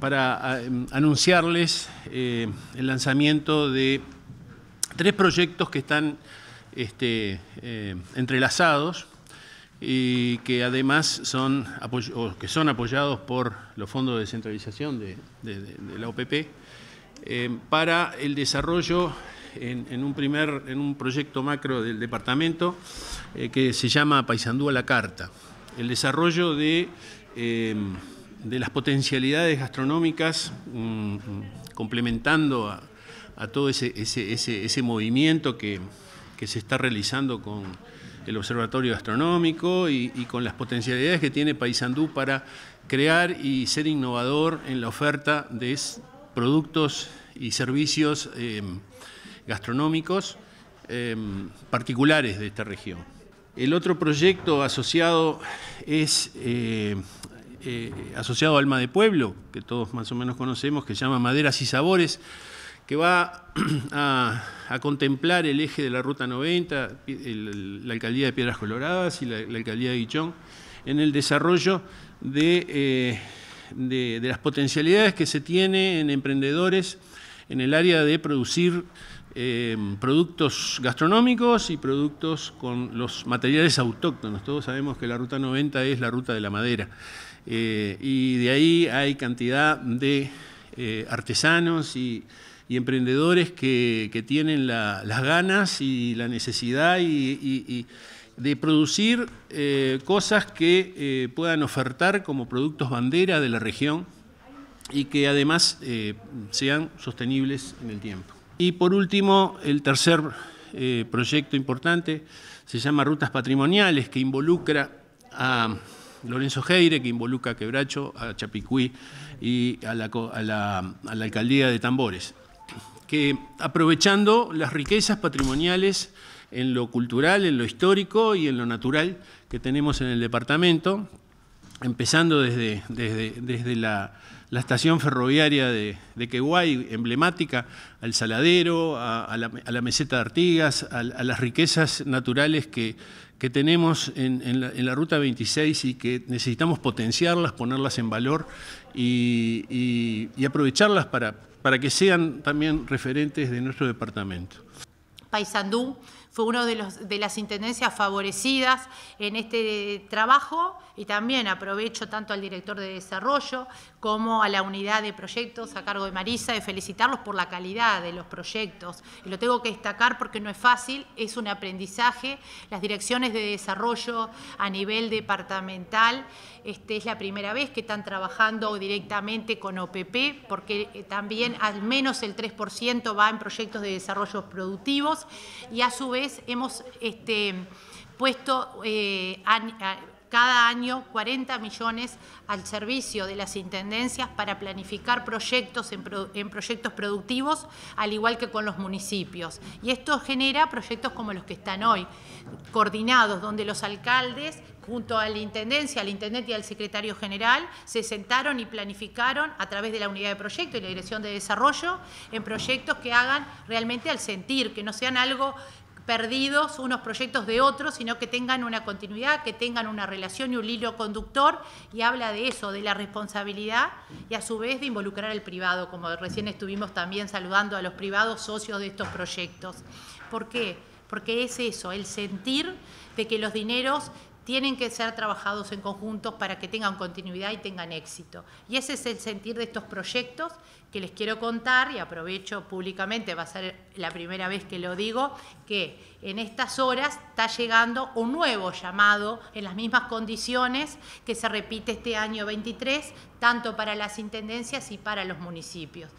para ah, em, anunciarles eh, el lanzamiento de tres proyectos que están este, eh, entrelazados y que además son, que son apoyados por los fondos de descentralización de, la OPP eh, para el desarrollo en, un primer, en un proyecto macro del departamento que se llama Paisandú a la Carta. El desarrollo de de las potencialidades gastronómicas, mm, mm, complementando a, todo ese, ese, movimiento que, se está realizando con el Observatorio Gastronómico y, con las potencialidades que tiene Paysandú para crear y ser innovador en la oferta de productos y servicios em, gastronómicos em, particulares de esta región. El otro proyecto asociado es eh, eh, asociado a Alma de Pueblo, que todos más o menos conocemos, que se llama Maderas y Sabores, que va a, contemplar el eje de la Ruta 90, la alcaldía de Piedras Coloradas y la, alcaldía de Guichón, en el desarrollo eh, de, las potencialidades que se tiene en emprendedores en el área de producir eh, productos gastronómicos y productos con los materiales autóctonos. Todos sabemos que la Ruta 90 es la ruta de la madera. Eh, y de ahí hay cantidad de eh, artesanos y, emprendedores que, tienen las ganas y la necesidad y, de producir eh, cosas que puedan ofertar como productos bandera de la región y que además sean sostenibles en el tiempo. Y por último, el tercer proyecto importante se llama Rutas Patrimoniales, que involucra a Lorenzo Heire, que involucra a Quebracho, a Chapicuí y a la, a la alcaldía de Tambores, que aprovechando las riquezas patrimoniales en lo cultural, en lo histórico y en lo natural que tenemos en el departamento, empezando desde, desde, desde la la estación ferroviaria de, de Queguay, emblemática, al saladero, a, la, meseta de Artigas, a, las riquezas naturales que, tenemos en, la, Ruta 26 y que necesitamos potenciarlas, ponerlas en valor y, aprovecharlas para, que sean también referentes de nuestro departamento. Paisandú fue una de, de las intendencias favorecidas en este trabajo y también aprovecho tanto al director de desarrollo como a la unidad de proyectos a cargo de Marisa de felicitarlos por la calidad de los proyectos. Y lo tengo que destacar porque no es fácil, es un aprendizaje. Las direcciones de desarrollo a nivel departamental, este, es la primera vez que están trabajando directamente con OPP porque eh, también al menos el 3% va en proyectos de desarrollo productivos y a su vez hemos este, puesto eh, cada año 40 millones al servicio de las intendencias para planificar proyectos en, en, proyectos productivos, al igual que con los municipios. Y esto genera proyectos como los que están hoy, coordinados, donde los alcaldes, junto a la intendencia, al intendente y al secretario general, se sentaron y planificaron a través de la unidad de proyecto y la dirección de desarrollo en proyectos que hagan realmente al sentir, que no sean algo perdidos unos proyectos de otros, sino que tengan una continuidad, que tengan una relación y un hilo conductor, y habla de eso, de la responsabilidad y a su vez de involucrar al privado, como recién estuvimos también saludando a los privados socios de estos proyectos. ¿Por qué? Porque es eso, el sentir de que los dineros tienen que ser trabajados en conjunto para que tengan continuidad y tengan éxito. Y ese es el sentir de estos proyectos que les quiero contar y aprovecho públicamente, va a ser la primera vez que lo digo, que en estas horas está llegando un nuevo llamado en las mismas condiciones que se repite este año 23, tanto para las intendencias y para los municipios.